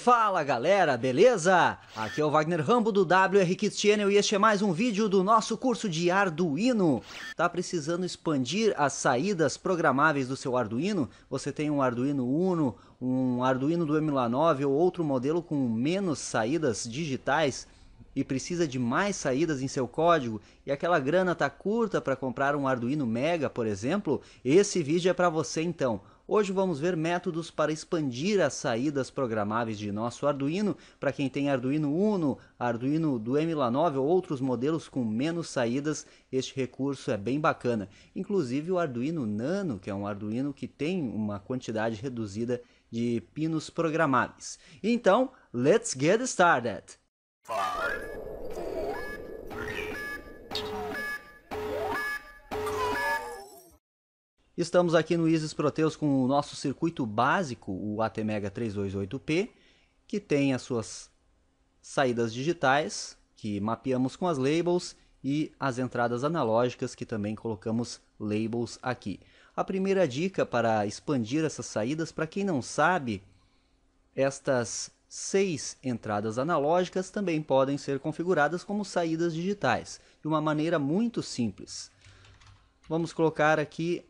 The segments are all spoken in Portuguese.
Fala galera, beleza? Aqui é o Wagner Rambo do WR Kids Channel e este é mais um vídeo do nosso curso de Arduino. Tá precisando expandir as saídas programáveis do seu Arduino? Você tem um Arduino Uno, um Arduino do 9 ou outro modelo com menos saídas digitais? e precisa de mais saídas em seu código e aquela grana tá curta para comprar um Arduino Mega, por exemplo, esse vídeo é para você então. Hoje vamos ver métodos para expandir as saídas programáveis de nosso Arduino para quem tem Arduino Uno, Arduino do M9 ou outros modelos com menos saídas. Este recurso é bem bacana. Inclusive o Arduino Nano, que é um Arduino que tem uma quantidade reduzida de pinos programáveis. Então, let's get started. Five. Estamos aqui no Isis Proteus com o nosso circuito básico, o ATmega 328P, que tem as suas saídas digitais, que mapeamos com as labels, e as entradas analógicas, que também colocamos labels aqui. A primeira dica para expandir essas saídas, para quem não sabe, estas seis entradas analógicas também podem ser configuradas como saídas digitais, de uma maneira muito simples. Vamos colocar aqui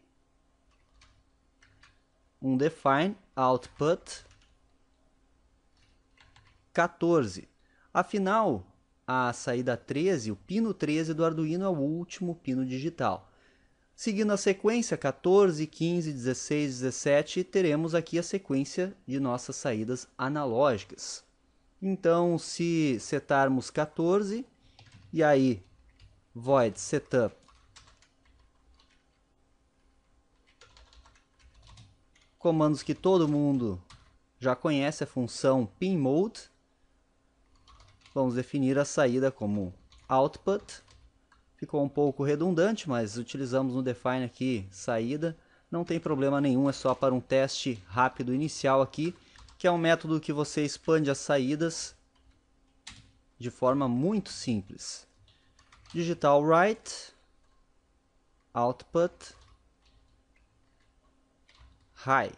um define output 14. Afinal, a saída 13, o pino 13 do Arduino é o último pino digital. Seguindo a sequência 14, 15, 16, 17, teremos aqui a sequência de nossas saídas analógicas. Então, se setarmos 14 e aí void setup comandos que todo mundo já conhece, a função pin mode. Vamos definir a saída como output. Ficou um pouco redundante, mas utilizamos no define aqui saída. Não tem problema nenhum, é só para um teste rápido inicial aqui, que é um método que você expande as saídas de forma muito simples. Digital write output high.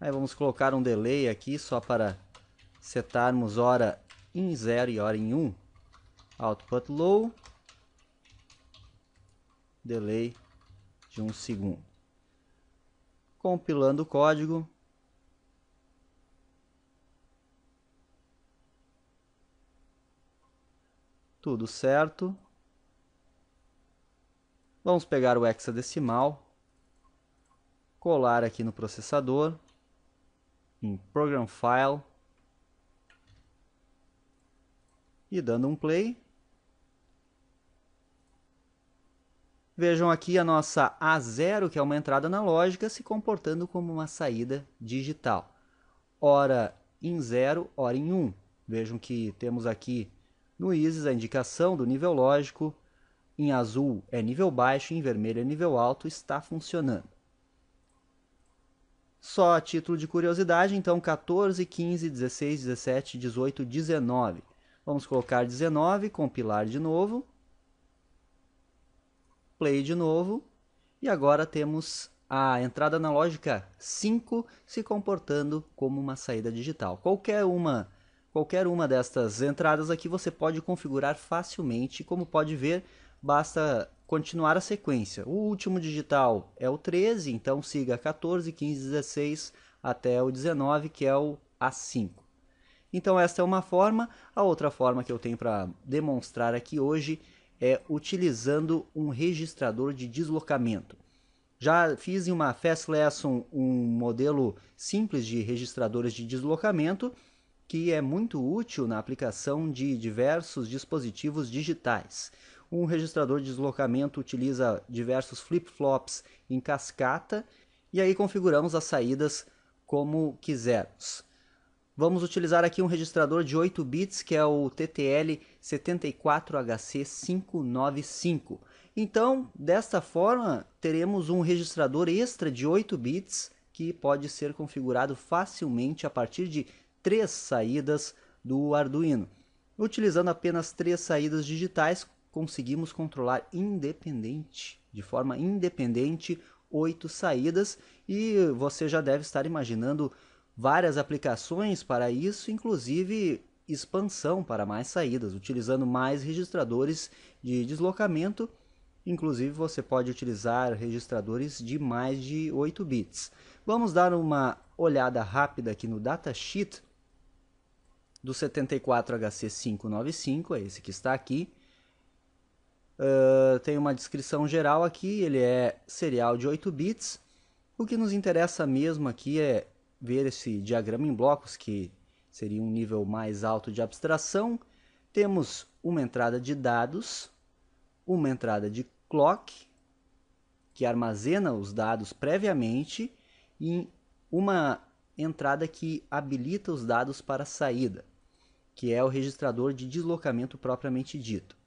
Aí vamos colocar um delay aqui só para setarmos hora em 0 e hora em 1. Um. Output low. Delay de 1 um segundo. Compilando o código. Tudo certo. Vamos pegar o hexadecimal, colar aqui no processador, em Program File, e dando um play. Vejam aqui a nossa A0, que é uma entrada analógica, se comportando como uma saída digital. Hora em 0, hora em 1. Um. Vejam que temos aqui no ISIS a indicação do nível lógico, em azul é nível baixo, em vermelho é nível alto, está funcionando. Só a título de curiosidade, então 14, 15, 16, 17, 18, 19. Vamos colocar 19, compilar de novo, play de novo, e agora temos a entrada analógica 5 se comportando como uma saída digital. Qualquer uma qualquer uma destas entradas aqui você pode configurar facilmente, como pode ver, basta continuar a sequência. O último digital é o 13, então siga 14, 15, 16 até o 19, que é o A5. Então esta é uma forma. A outra forma que eu tenho para demonstrar aqui hoje é utilizando um registrador de deslocamento. Já fiz em uma Fast Lesson um modelo simples de registradores de deslocamento, que é muito útil na aplicação de diversos dispositivos digitais. Um registrador de deslocamento utiliza diversos flip-flops em cascata e aí configuramos as saídas como quisermos. Vamos utilizar aqui um registrador de 8 bits, que é o TTL 74HC595. Então, desta forma, teremos um registrador extra de 8 bits, que pode ser configurado facilmente a partir de três saídas do Arduino, utilizando apenas três saídas digitais conseguimos controlar independente, de forma independente, oito saídas e você já deve estar imaginando várias aplicações para isso, inclusive expansão para mais saídas, utilizando mais registradores de deslocamento. Inclusive, você pode utilizar registradores de mais de 8 bits. Vamos dar uma olhada rápida aqui no datasheet do 74HC595, é esse que está aqui. Ah, tem uma descrição geral aqui, ele é serial de 8 bits. O que nos interessa mesmo aqui é ver esse diagrama em blocos, que seria um nível mais alto de abstração. Temos uma entrada de dados, uma entrada de clock, que armazena os dados previamente, e uma entrada que habilita os dados para saída, que é o registrador de deslocamento propriamente dito.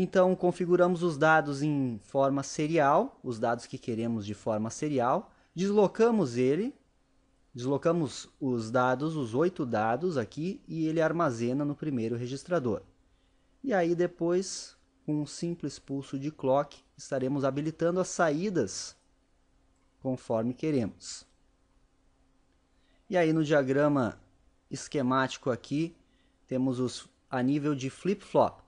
Então, configuramos os dados em forma serial, os dados que queremos de forma serial, deslocamos ele, deslocamos os dados, os oito dados aqui, e ele armazena no primeiro registrador. E aí depois, com um simples pulso de clock, estaremos habilitando as saídas conforme queremos. E aí no diagrama esquemático aqui, temos os a nível de flip-flop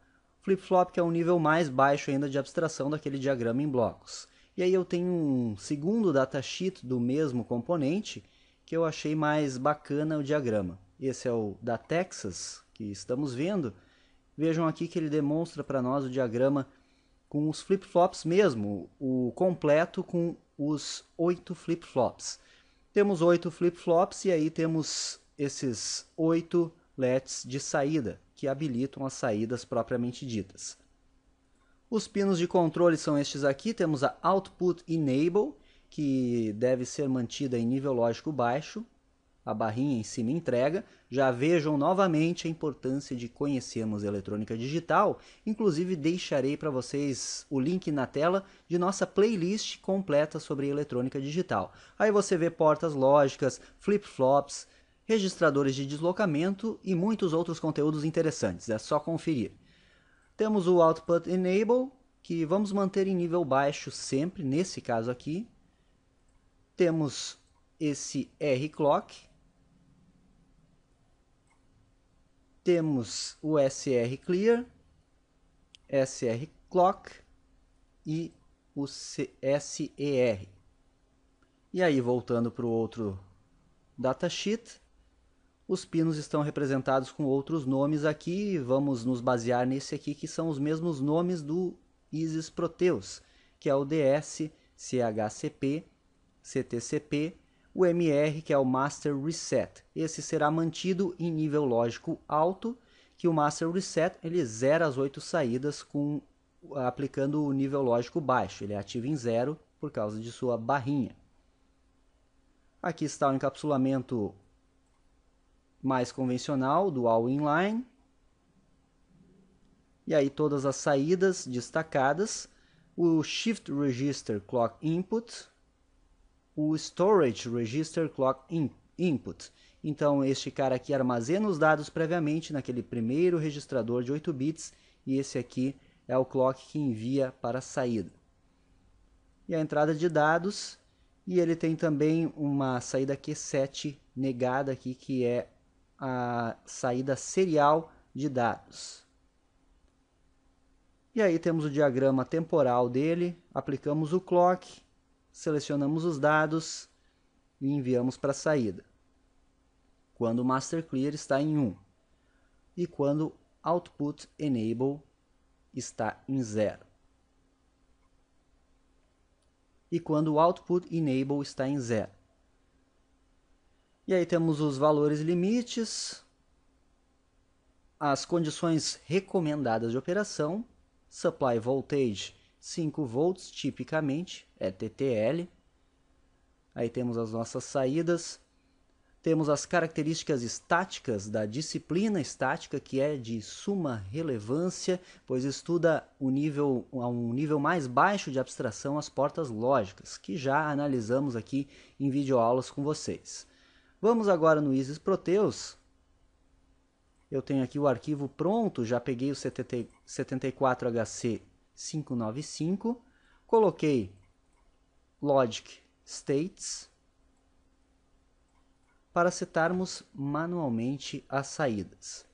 flip-flop, que é o nível mais baixo ainda de abstração daquele diagrama em blocos. E aí eu tenho um segundo datasheet do mesmo componente, que eu achei mais bacana o diagrama. Esse é o da Texas, que estamos vendo. Vejam aqui que ele demonstra para nós o diagrama com os flip-flops mesmo, o completo com os oito flip-flops. Temos oito flip-flops e aí temos esses oito LEDs de saída que habilitam as saídas propriamente ditas. Os pinos de controle são estes aqui, temos a Output Enable, que deve ser mantida em nível lógico baixo, a barrinha em cima entrega. Já vejam novamente a importância de conhecermos eletrônica digital. Inclusive, deixarei para vocês o link na tela de nossa playlist completa sobre eletrônica digital. Aí você vê portas lógicas, flip-flops, registradores de deslocamento e muitos outros conteúdos interessantes, é só conferir. Temos o Output Enable, que vamos manter em nível baixo sempre, nesse caso aqui. Temos esse R-Clock. Temos o SR-Clear, SR-Clock e o SER. E aí, voltando para o outro datasheet, os pinos estão representados com outros nomes aqui, vamos nos basear nesse aqui, que são os mesmos nomes do Isis Proteus, que é o DS, CHCP, CTCP, o MR, que é o Master Reset. Esse será mantido em nível lógico alto, que o Master Reset ele zera as oito saídas com aplicando o nível lógico baixo. Ele é ativa em zero por causa de sua barrinha. Aqui está o encapsulamento mais convencional, do all inline. E aí todas as saídas destacadas, o shift register clock input, o storage register clock in input. Então este cara aqui armazena os dados previamente naquele primeiro registrador de 8 bits e esse aqui é o clock que envia para a saída. E a entrada de dados e ele tem também uma saída Q7 negada aqui, que é a saída serial de dados. E aí temos o diagrama temporal dele, aplicamos o clock, selecionamos os dados e enviamos para a saída. Quando o master clear está em 1 e quando output enable está em 0. E quando o output enable está em 0. E aí temos os valores limites, as condições recomendadas de operação, supply voltage 5 volts tipicamente, é TTL. Aí temos as nossas saídas, temos as características estáticas da disciplina estática, que é de suma relevância, pois estuda o nível, a um nível mais baixo de abstração as portas lógicas, que já analisamos aqui em videoaulas com vocês. Vamos agora no ISIS Proteus. Eu tenho aqui o arquivo pronto, já peguei o 74HC595, coloquei logic states para setarmos manualmente as saídas.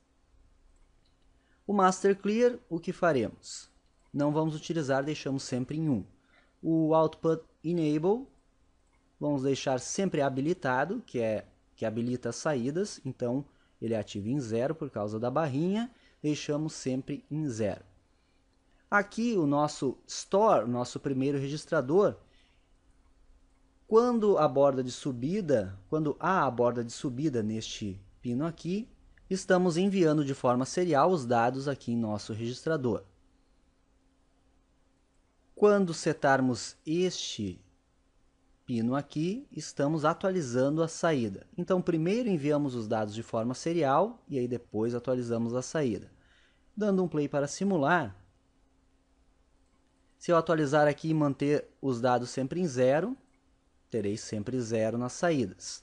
O master clear, o que faremos? Não vamos utilizar, deixamos sempre em 1. O output enable, vamos deixar sempre habilitado, que é que habilita as saídas, então ele é ativa em zero por causa da barrinha, deixamos sempre em zero. Aqui o nosso store, o nosso primeiro registrador, quando a borda de subida, quando há a borda de subida neste pino aqui, estamos enviando de forma serial os dados aqui em nosso registrador. Quando setarmos este pino aqui, estamos atualizando a saída. Então, primeiro enviamos os dados de forma serial e aí depois atualizamos a saída. Dando um play para simular, se eu atualizar aqui e manter os dados sempre em zero, terei sempre zero nas saídas.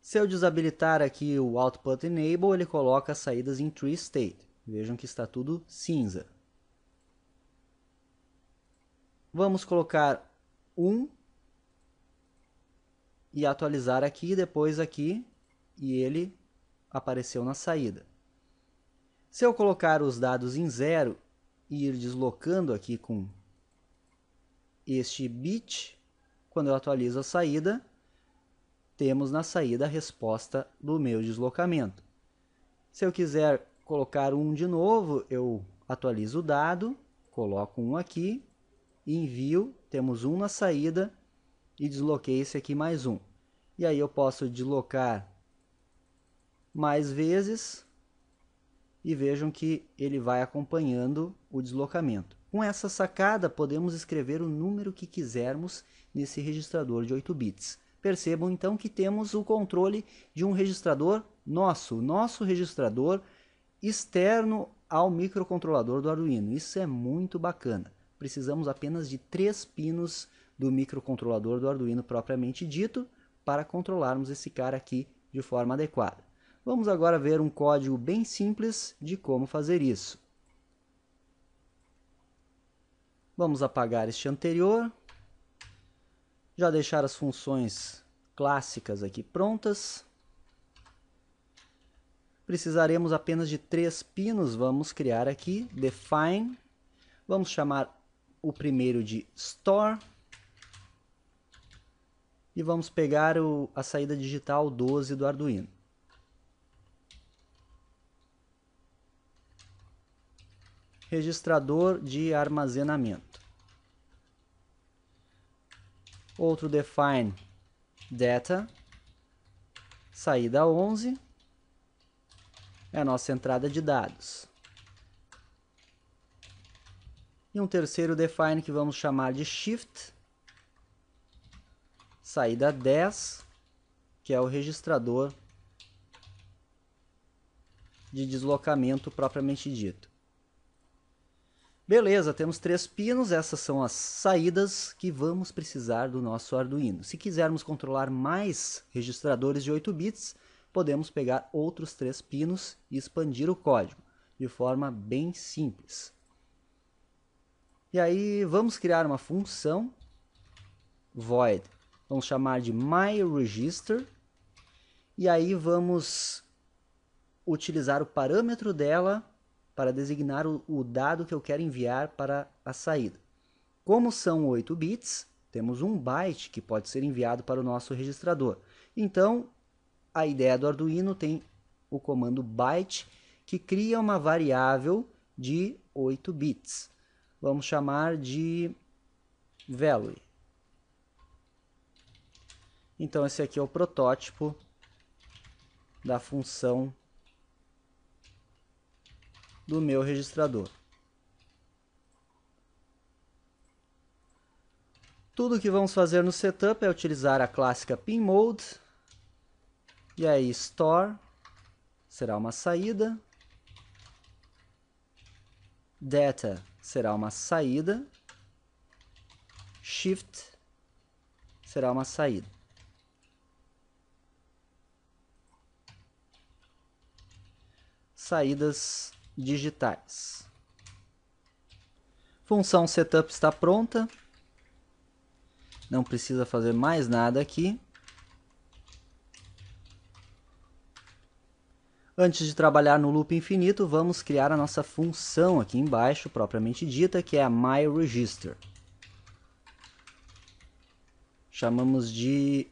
Se eu desabilitar aqui o Output Enable, ele coloca as saídas em Tree State. Vejam que está tudo cinza. Vamos colocar 1 e atualizar aqui, depois aqui, e ele apareceu na saída. Se eu colocar os dados em zero e ir deslocando aqui com este bit, quando eu atualizo a saída, temos na saída a resposta do meu deslocamento. Se eu quiser colocar um de novo, eu atualizo o dado, coloco um aqui, envio temos um na saída e desloquei esse aqui mais um. E aí eu posso deslocar mais vezes e vejam que ele vai acompanhando o deslocamento. Com essa sacada, podemos escrever o número que quisermos nesse registrador de 8 bits. Percebam então que temos o controle de um registrador nosso, nosso registrador externo ao microcontrolador do Arduino. Isso é muito bacana precisamos apenas de três pinos do microcontrolador do Arduino propriamente dito para controlarmos esse cara aqui de forma adequada. Vamos agora ver um código bem simples de como fazer isso. Vamos apagar este anterior. Já deixar as funções clássicas aqui prontas. Precisaremos apenas de três pinos. Vamos criar aqui, define. Vamos chamar o primeiro de store. E vamos pegar o, a saída digital 12 do Arduino. Registrador de armazenamento. Outro define data. Saída 11. É a nossa entrada de dados. E um terceiro define que vamos chamar de shift, saída 10, que é o registrador de deslocamento propriamente dito. Beleza, temos três pinos, essas são as saídas que vamos precisar do nosso Arduino. Se quisermos controlar mais registradores de 8 bits, podemos pegar outros três pinos e expandir o código, de forma bem simples. E aí vamos criar uma função void. Vamos chamar de myRegister. E aí vamos utilizar o parâmetro dela para designar o, o dado que eu quero enviar para a saída. Como são 8 bits, temos um byte que pode ser enviado para o nosso registrador. Então, a ideia do Arduino tem o comando byte que cria uma variável de 8 bits vamos chamar de value. Então esse aqui é o protótipo da função do meu registrador. Tudo que vamos fazer no setup é utilizar a clássica pin mode. e aí store será uma saída, data será uma saída. Shift será uma saída. Saídas digitais. Função setup está pronta. Não precisa fazer mais nada aqui. Antes de trabalhar no loop infinito, vamos criar a nossa função aqui embaixo, propriamente dita, que é a myRegister. Chamamos de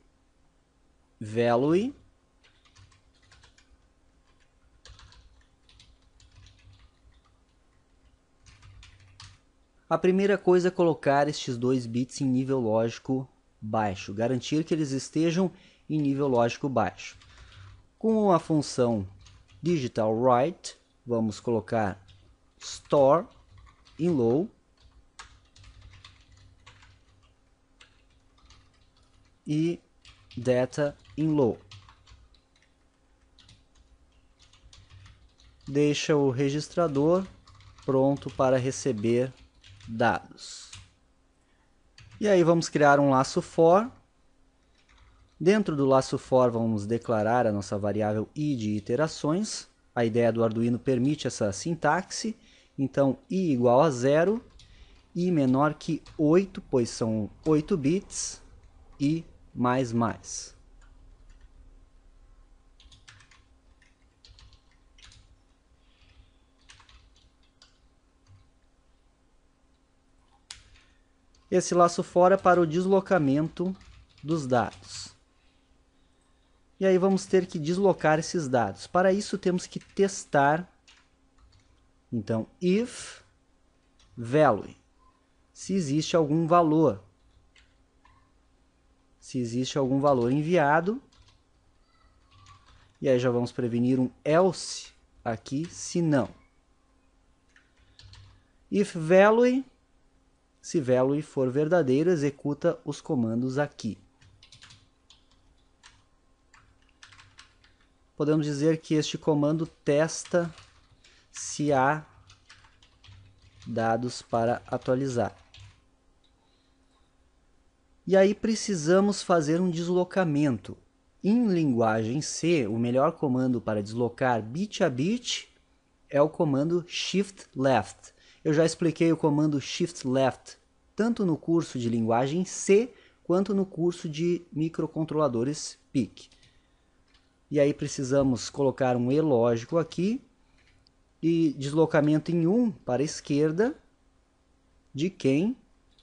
value A primeira coisa é colocar estes dois bits em nível lógico baixo, garantir que eles estejam em nível lógico baixo. Com a função digital Write, vamos colocar store em low. E data em low. Deixa o registrador pronto para receber dados. E aí vamos criar um laço for Dentro do laço for vamos declarar a nossa variável i de iterações. A ideia do Arduino permite essa sintaxe. Então i igual a zero, i menor que 8, pois são 8 bits, e mais mais. Esse laço fora é para o deslocamento dos dados. E aí vamos ter que deslocar esses dados. Para isso temos que testar, então, if value, se existe algum valor. Se existe algum valor enviado. E aí já vamos prevenir um else aqui, se não. If value, se value for verdadeiro, executa os comandos aqui. podemos dizer que este comando testa se há dados para atualizar. E aí precisamos fazer um deslocamento. Em linguagem C, o melhor comando para deslocar bit a bit é o comando shift left. Eu já expliquei o comando shift left tanto no curso de linguagem C quanto no curso de microcontroladores PIC. E aí precisamos colocar um E lógico aqui e deslocamento em 1 para a esquerda de quem?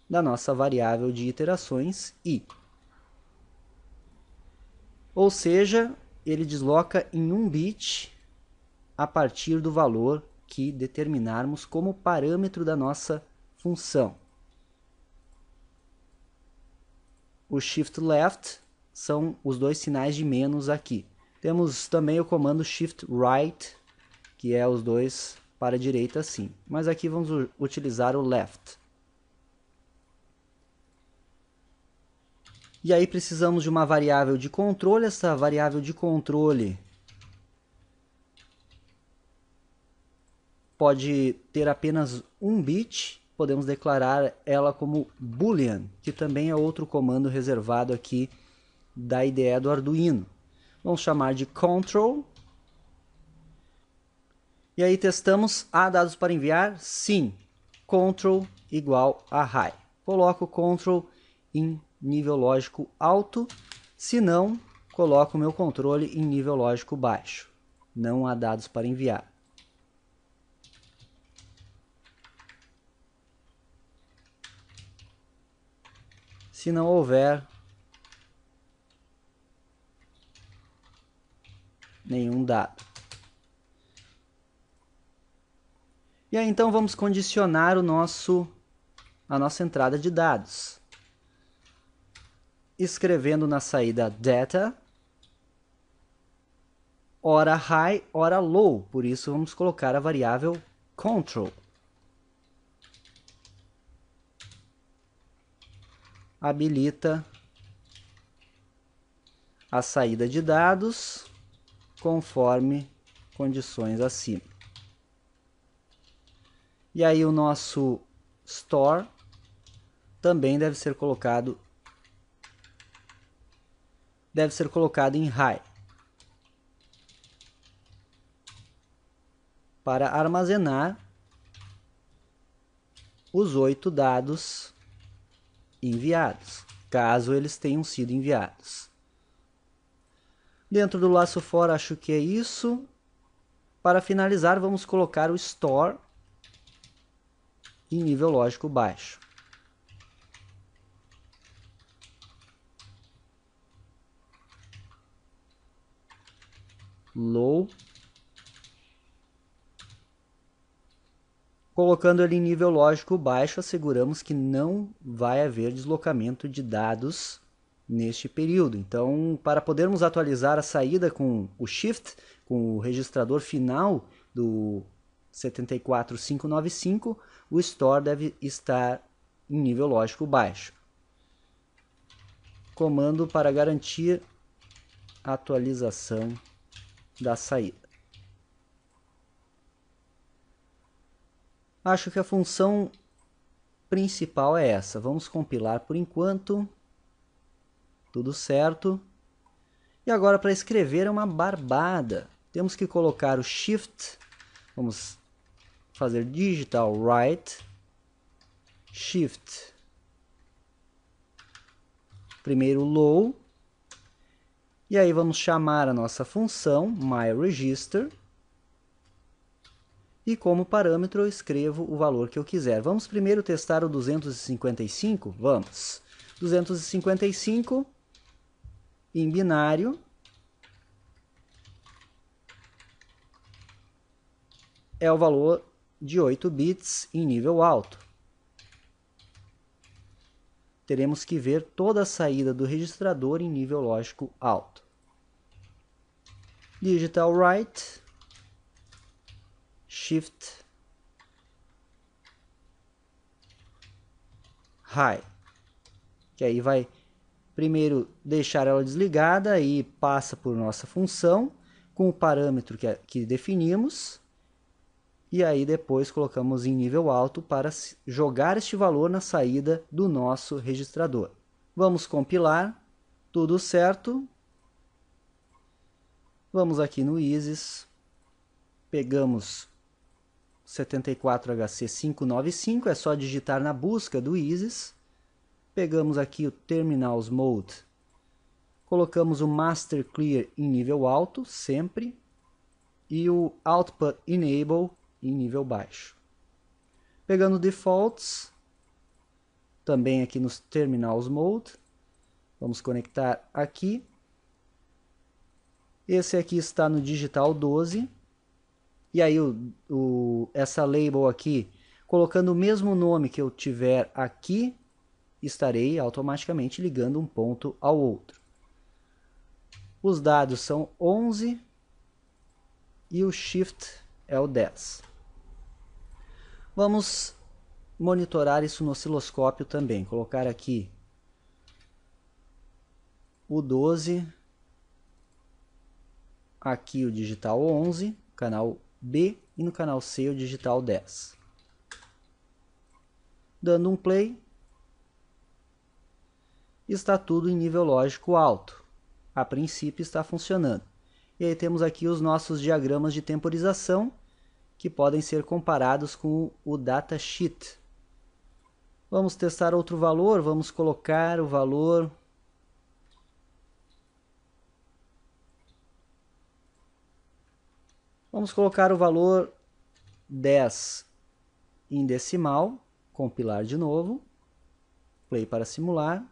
Da nossa variável de iterações i. Ou seja, ele desloca em 1 bit a partir do valor que determinarmos como parâmetro da nossa função. O shift left são os dois sinais de menos aqui. Temos também o comando Shift Right, que é os dois para a direita assim. Mas aqui vamos utilizar o Left. E aí precisamos de uma variável de controle. Essa variável de controle pode ter apenas um bit, podemos declarar ela como boolean, que também é outro comando reservado aqui da IDE do Arduino. Vamos chamar de control. E aí testamos há dados para enviar? Sim. Control igual a high. Coloco o control em nível lógico alto. Se não, coloco o meu controle em nível lógico baixo. Não há dados para enviar. Se não houver, nenhum dado. E aí então vamos condicionar o nosso a nossa entrada de dados. Escrevendo na saída data hora high, hora low, por isso vamos colocar a variável control. Habilita a saída de dados conforme condições acima. E aí o nosso store também deve ser colocado deve ser colocado em high para armazenar os oito dados enviados, caso eles tenham sido enviados. Dentro do laço for, acho que é isso. Para finalizar, vamos colocar o store em nível lógico baixo. Low. Colocando ele em nível lógico baixo, asseguramos que não vai haver deslocamento de dados neste período. Então, para podermos atualizar a saída com o shift, com o registrador final do 74595, o store deve estar em nível lógico baixo. Comando para garantir atualização da saída. Acho que a função principal é essa. Vamos compilar por enquanto tudo certo. E agora para escrever é uma barbada. Temos que colocar o shift, vamos fazer digital right, shift, primeiro low, e aí vamos chamar a nossa função myRegister, e como parâmetro eu escrevo o valor que eu quiser. Vamos primeiro testar o 255? Vamos. 255 em binário é o valor de 8 bits em nível alto. Teremos que ver toda a saída do registrador em nível lógico alto. Digital Write, Shift, High, que aí vai primeiro deixar ela desligada e passa por nossa função com o parâmetro que, é, que definimos e aí depois colocamos em nível alto para jogar este valor na saída do nosso registrador. Vamos compilar, tudo certo. Vamos aqui no ISIS, pegamos 74HC595, é só digitar na busca do ISIS Pegamos aqui o Terminals Mode. Colocamos o Master Clear em nível alto, sempre. E o Output Enable em nível baixo. Pegando Defaults, também aqui nos Terminals Mode. Vamos conectar aqui. Esse aqui está no digital 12. E aí o, o, essa label aqui, colocando o mesmo nome que eu tiver aqui, estarei automaticamente ligando um ponto ao outro. Os dados são 11 e o shift é o 10. Vamos monitorar isso no osciloscópio também. Colocar aqui o 12, aqui o digital 11, canal B, e no canal C o digital 10. Dando um play, está tudo em nível lógico alto. A princípio está funcionando. E aí temos aqui os nossos diagramas de temporização que podem ser comparados com o datasheet. Vamos testar outro valor, vamos colocar o valor Vamos colocar o valor 10 em decimal, compilar de novo, play para simular.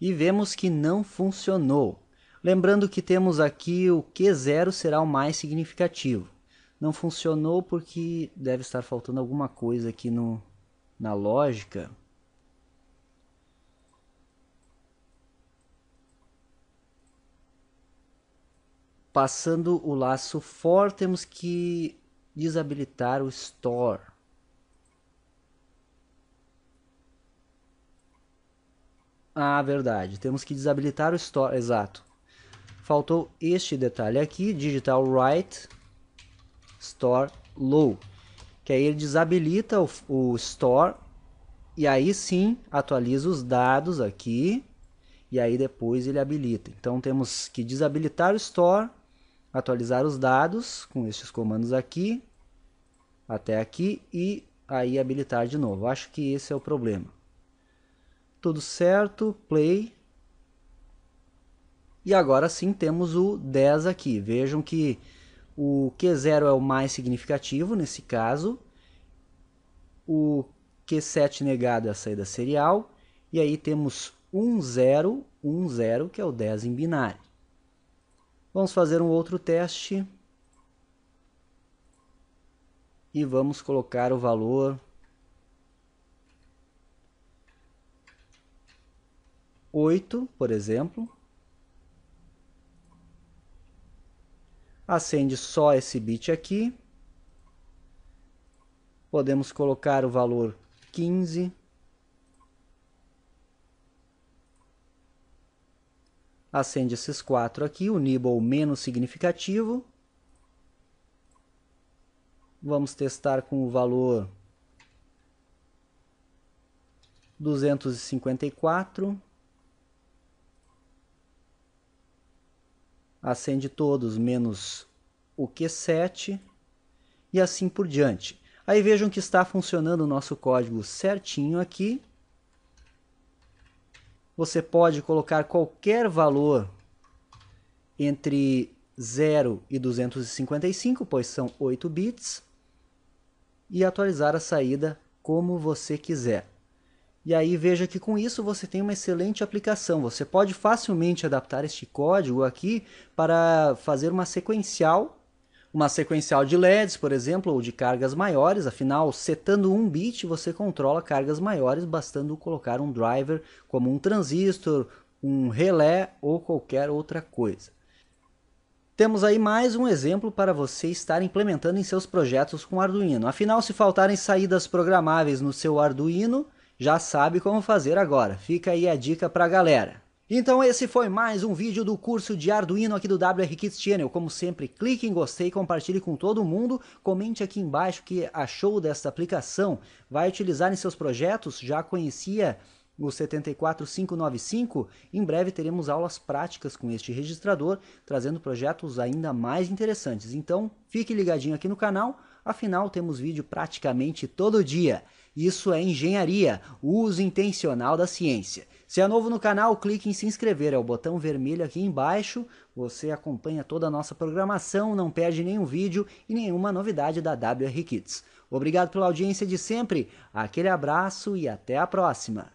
E vemos que não funcionou. Lembrando que temos aqui o Q0 será o mais significativo. Não funcionou porque deve estar faltando alguma coisa aqui no, na lógica. Passando o laço for, temos que desabilitar o store. Ah, verdade. Temos que desabilitar o store. Exato. Faltou este detalhe aqui, digitar write store low. Que aí ele desabilita o, o store e aí sim atualiza os dados aqui e aí depois ele habilita. Então temos que desabilitar o store, atualizar os dados com estes comandos aqui até aqui e aí habilitar de novo. Acho que esse é o problema tudo certo, play. E agora sim temos o 10 aqui. Vejam que o Q0 é o mais significativo nesse caso. O Q7 negado é a saída serial. E aí temos 1010, um que é o 10 em binário. Vamos fazer um outro teste. E vamos colocar o valor 8, por exemplo. Acende só esse bit aqui. Podemos colocar o valor 15. Acende esses quatro aqui, o nibble menos significativo. Vamos testar com o valor 254. acende todos menos o Q7 e assim por diante. Aí vejam que está funcionando o nosso código certinho aqui. Você pode colocar qualquer valor entre 0 e 255, pois são 8 bits, e atualizar a saída como você quiser. E aí veja que com isso você tem uma excelente aplicação. Você pode facilmente adaptar este código aqui para fazer uma sequencial, uma sequencial de LEDs, por exemplo, ou de cargas maiores. Afinal, setando um bit, você controla cargas maiores, bastando colocar um driver como um transistor, um relé ou qualquer outra coisa. Temos aí mais um exemplo para você estar implementando em seus projetos com Arduino. Afinal, se faltarem saídas programáveis no seu Arduino, já sabe como fazer agora. Fica aí a dica para a galera. Então esse foi mais um vídeo do curso de Arduino aqui do WR Kids Channel. Como sempre, clique em gostei, compartilhe com todo mundo, comente aqui embaixo o que achou desta aplicação. Vai utilizar em seus projetos? Já conhecia o 74595? Em breve teremos aulas práticas com este registrador, trazendo projetos ainda mais interessantes. Então fique ligadinho aqui no canal Afinal, temos vídeo praticamente todo dia. Isso é engenharia, uso intencional da ciência. Se é novo no canal, clique em se inscrever, é o botão vermelho aqui embaixo. Você acompanha toda a nossa programação, não perde nenhum vídeo e nenhuma novidade da WR Kids. Obrigado pela audiência de sempre, aquele abraço e até a próxima!